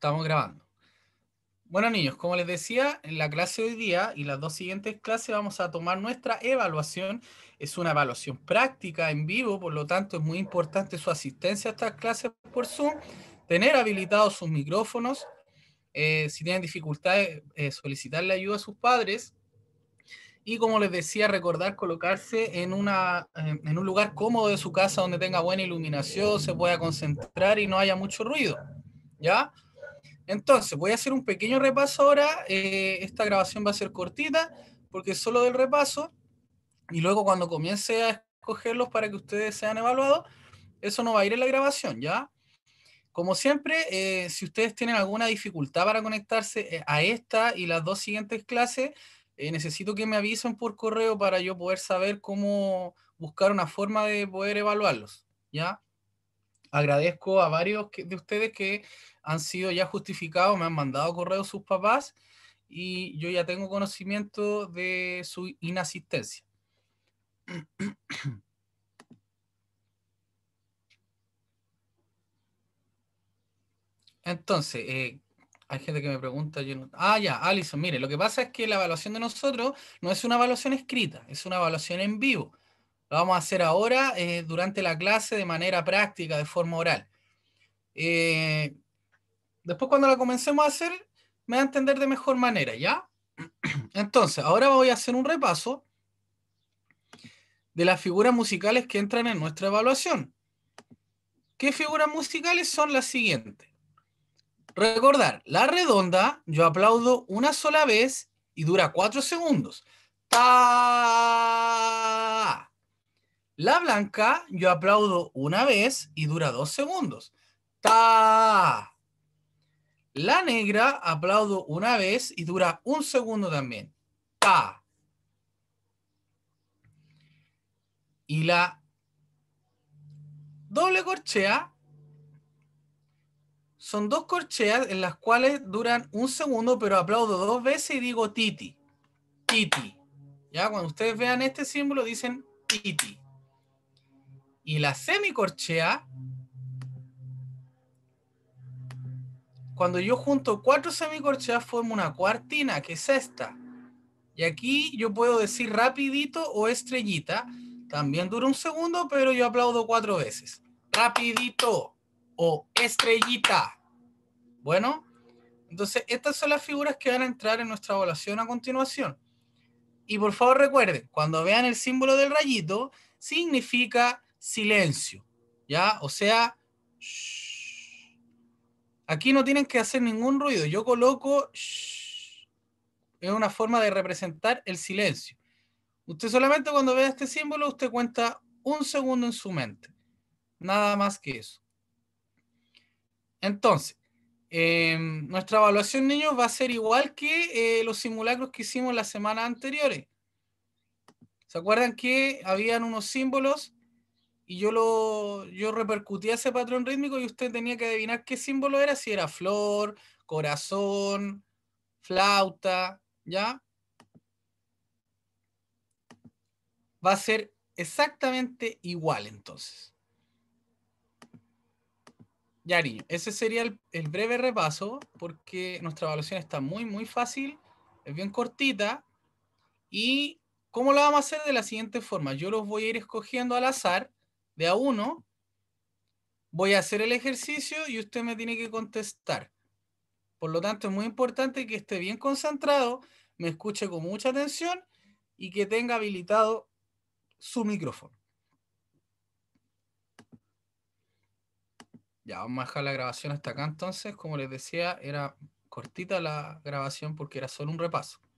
Estamos grabando. Bueno, niños, como les decía, en la clase de hoy día y las dos siguientes clases vamos a tomar nuestra evaluación. Es una evaluación práctica en vivo, por lo tanto es muy importante su asistencia a estas clases por Zoom, tener habilitados sus micrófonos, eh, si tienen dificultades, eh, solicitarle ayuda a sus padres y, como les decía, recordar colocarse en, una, en un lugar cómodo de su casa donde tenga buena iluminación, se pueda concentrar y no haya mucho ruido. ¿Ya? Entonces, voy a hacer un pequeño repaso ahora. Eh, esta grabación va a ser cortita porque es solo del repaso. Y luego cuando comience a escogerlos para que ustedes sean evaluados, eso no va a ir en la grabación, ¿ya? Como siempre, eh, si ustedes tienen alguna dificultad para conectarse eh, a esta y las dos siguientes clases, necesito que me avisen por correo para yo poder saber cómo buscar una forma de poder evaluarlos, ¿ya? agradezco a varios de ustedes que han sido ya justificados, me han mandado correos sus papás y yo ya tengo conocimiento de su inasistencia. Entonces, eh, hay gente que me pregunta, ah, ya, Alison, mire, lo que pasa es que la evaluación de nosotros no es una evaluación escrita, es una evaluación en vivo. Lo vamos a hacer ahora eh, durante la clase de manera práctica, de forma oral. Eh, después cuando la comencemos a hacer, me va a entender de mejor manera, ¿ya? Entonces, ahora voy a hacer un repaso de las figuras musicales que entran en nuestra evaluación. ¿Qué figuras musicales son las siguientes? Recordar, la redonda yo aplaudo una sola vez y dura cuatro segundos. ¡Ta! La blanca, yo aplaudo una vez y dura dos segundos. ¡Ta! La negra, aplaudo una vez y dura un segundo también. ¡Ta! Y la doble corchea son dos corcheas en las cuales duran un segundo, pero aplaudo dos veces y digo titi. Titi. Ya, cuando ustedes vean este símbolo, dicen titi y la semicorchea, cuando yo junto cuatro semicorcheas formo una cuartina, que es esta. Y aquí yo puedo decir rapidito o estrellita. También dura un segundo, pero yo aplaudo cuatro veces. Rapidito o estrellita. Bueno, entonces estas son las figuras que van a entrar en nuestra evaluación a continuación. Y por favor recuerden, cuando vean el símbolo del rayito, significa silencio, ¿ya? O sea, aquí no tienen que hacer ningún ruido. Yo coloco, es una forma de representar el silencio. Usted solamente cuando vea este símbolo, usted cuenta un segundo en su mente. Nada más que eso. Entonces, em, nuestra evaluación, niños, va a ser igual que eh, los simulacros que hicimos la semana anteriores. ¿Se acuerdan que habían unos símbolos y yo lo yo repercutía ese patrón rítmico y usted tenía que adivinar qué símbolo era, si era flor, corazón, flauta, ¿ya? Va a ser exactamente igual entonces. Ya, ese sería el, el breve repaso porque nuestra evaluación está muy, muy fácil, es bien cortita y ¿Cómo lo vamos a hacer? De la siguiente forma. Yo los voy a ir escogiendo al azar de a uno, voy a hacer el ejercicio y usted me tiene que contestar. Por lo tanto, es muy importante que esté bien concentrado, me escuche con mucha atención y que tenga habilitado su micrófono. Ya, vamos a dejar la grabación hasta acá entonces. Como les decía, era cortita la grabación porque era solo un repaso.